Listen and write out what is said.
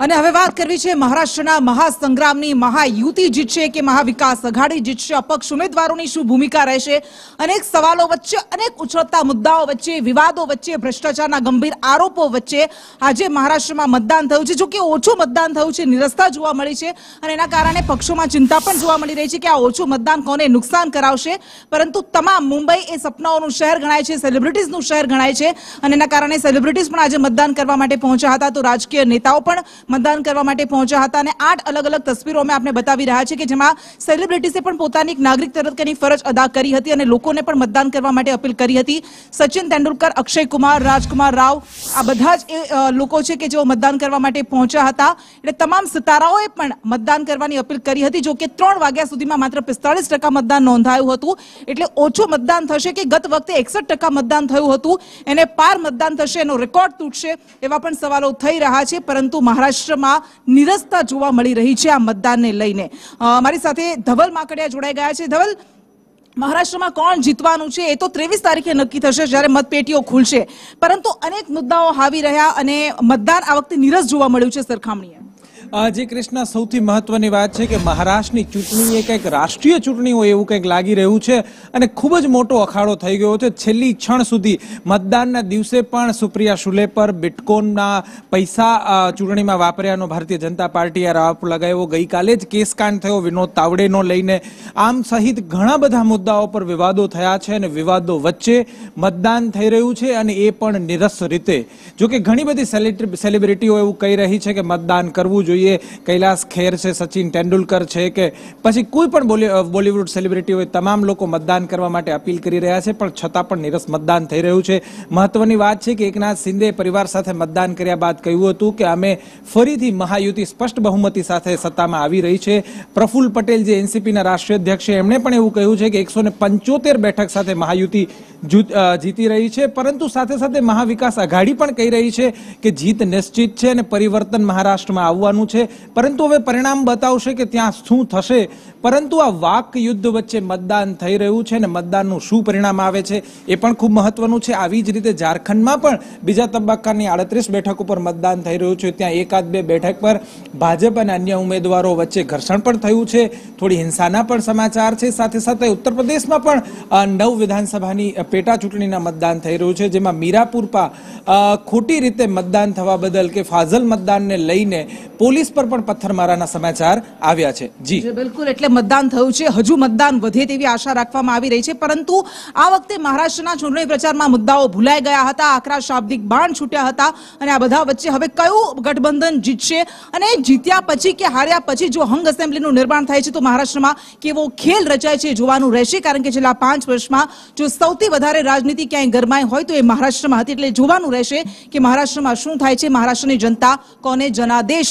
અને હવે વાત કરવી છે મહારાષ્ટ્રના મહાસંગ્રામની મહાયુતિ જીતશે કે મહાવિકાસ અઘાડી જીતશે અપક્ષ ઉમેદવારોની શું ભૂમિકા રહેશે અનેક સવાલો વચ્ચે અનેક ઉછળતા મુદ્દાઓ વચ્ચે વિવાદો વચ્ચે ભ્રષ્ટાચારના ગંભીર આરોપો વચ્ચે આજે મહારાષ્ટ્રમાં મતદાન થયું છે જોકે ઓછું મતદાન થયું છે નિરસ્તા જોવા મળી છે અને એના કારણે પક્ષોમાં ચિંતા પણ જોવા મળી રહી છે કે આ ઓછું મતદાન કોને નુકસાન કરાવશે પરંતુ તમામ મુંબઈ એ સપનાઓનું શહેર ગણાય છે સેલિબ્રિટીઝનું શહેર ગણાય છે અને એના કારણે સેલિબ્રિટીઝ પણ આજે મતદાન કરવા માટે પહોંચ્યા હતા તો રાજકીય નેતાઓ પણ મતદાન કરવા માટે પહોંચ્યા હતા અને આઠ અલગ અલગ તસવીરો અમે આપને બતાવી રહ્યા છે કે જેમાં સેલિબ્રિટીસે પણ પોતાની નાગરિક તરીકેની ફરજ અદા કરી હતી અને લોકોને પણ મતદાન કરવા માટે અપીલ કરી હતી સચિન તેંડુલકર અક્ષય કુમાર રાજકુમાર રાવ આ બધા જ એ લોકો છે કે જેઓ મતદાન કરવા માટે પહોંચ્યા હતા એટલે તમામ સિતારાઓએ પણ મતદાન કરવાની અપીલ કરી હતી જો કે ત્રણ વાગ્યા સુધીમાં માત્ર પિસ્તાળીસ ટકા મતદાન નોંધાયું હતું એટલે ઓછું મતદાન થશે કે ગત વખતે એકસઠ ટકા મતદાન થયું હતું એને પાર મતદાન થશે એનો રેકોર્ડ તૂટશે એવા પણ સવાલો થઈ રહ્યા છે પરંતુ મહારાષ્ટ્ર મહારાષ્ટ્રમાં નિરસતા જોવા મળી રહી છે આ મતદાનને લઈને મારી સાથે ધવલ માકડિયા જોડાઈ ગયા છે ધવલ મહારાષ્ટ્રમાં કોણ જીતવાનું છે એ તો ત્રેવીસ તારીખે નક્કી થશે જ્યારે મતપેટીઓ ખુલશે પરંતુ અનેક મુદ્દાઓ આવી રહ્યા અને મતદાન આ વખતે નીરસ જોવા મળ્યું છે સરખામણીએ આજે કૃષ્ણ સૌથી મહત્વની વાત છે કે મહારાષ્ટ્રની ચૂંટણી એ કંઈક રાષ્ટ્રીય ચૂંટણી હોય એવું કંઈક લાગી રહ્યું છે અને ખૂબ જ મોટો અખાડો થઈ ગયો છે છેલ્લી ક્ષણ સુધી મતદાનના દિવસે પણ સુપ્રિયા શુલે પર બિટકોનના પૈસા ચૂંટણીમાં વાપર્યાનો ભારતીય જનતા પાર્ટીએ આરોપ લગાવ્યો ગઈકાલે જ કેસકાંડ થયો વિનોદ તાવડેનો લઈને આમ સહિત ઘણા બધા મુદ્દાઓ પર વિવાદો થયા છે અને વિવાદો વચ્ચે મતદાન થઈ રહ્યું છે અને એ પણ નિરસ રીતે જોકે ઘણી બધી સેલિબ્રિટીઓ એવું કહી રહી છે કે મતદાન કરવું જોઈએ જોઈએ કૈલાસ ખેર છે સચિન તેંડુલકર છે કે પછી કોઈ પણ બોલીવુડ સેલિબ્રિટી હોય તમામ લોકો મતદાન કરવા માટે અપીલ કરી રહ્યા છે પણ છતાં પણ નિરસ મતદાન થઈ રહ્યું છે મહત્વની વાત છે કે એકનાથ શિંદે પરિવાર સાથે મતદાન કર્યા બાદ કહ્યું હતું કે અમે ફરીથી મહાયુતિ સ્પષ્ટ બહુમતી સાથે સત્તામાં આવી રહી છે પ્રફુલ પટેલ જે એનસીપીના રાષ્ટ્રીય અધ્યક્ષ છે એમણે પણ એવું કહ્યું છે કે એકસો પંચોતેર બેઠક સાથે મહાયુતિ જીતી રહી છે પરંતુ સાથે સાથે મહાવિકાસ આઘાડી પણ કહી રહી છે કે જીત નિશ્ચિત છે અને પરિવર્તન મહારાષ્ટ્રમાં આવવાનું છે પરંતુ હવે પરિણામ બતાવશે કે ત્યાં શું થશે પરંતુ આ વાક યુદ્ધ વચ્ચે મતદાન થઈ રહ્યું છે અને મતદાનનું શું પરિણામ આવે છે એ પણ ખૂબ મહત્વનું છે આવી જ રીતે ઝારખંડમાં પણ બીજા તબક્કાની આડત્રીસ બેઠક ઉપર મતદાન થઈ રહ્યું છે ત્યાં એકાદ બે બેઠક પર ભાજપ અને અન્ય ઉમેદવારો વચ્ચે ઘર્ષણ પણ થયું છે થોડી હિંસાના પણ સમાચાર છે સાથે સાથે ઉત્તર પ્રદેશમાં પણ નવ વિધાનસભાની પેટા ચૂંટણીના મતદાન થઈ રહ્યું છે જેમાં મીરાપુર પા ખોટી રીતે મતદાન થવા બદલ કે ફાઝલ મતદાનને લઈને પોલીસ પોલીસ પર પણ પથ્થરમારાના સમાચાર આવ્યા છે જી બિલકુલ એટલે મતદાન થયું છે હજુ મતદાન વધે તેવી આશા રાખવામાં આવી રહી છે પરંતુ આ વખતે મહારાષ્ટ્રના ચૂંટણી પ્રચારમાં મુદ્દાઓ ભૂલાઈ ગયા હતા આકરા શાબ્દિક બાણ છૂટ્યા હતા અને આ બધા વચ્ચે હવે કયું ગઠબંધન જીતશે અને જીત્યા પછી કે હાર્યા પછી જો હંગ એસેમ્બલીનું નિર્માણ થાય છે તો મહારાષ્ટ્રમાં કેવો ખેલ રચાય છે જોવાનું રહેશે કારણ કે છેલ્લા પાંચ વર્ષમાં જો સૌથી વધારે રાજનીતિ ક્યાંય ગરમાય હોય તો એ મહારાષ્ટ્રમાં હતી એટલે જોવાનું રહેશે કે મહારાષ્ટ્રમાં શું થાય છે મહારાષ્ટ્રની જનતા કોને જનાદેશ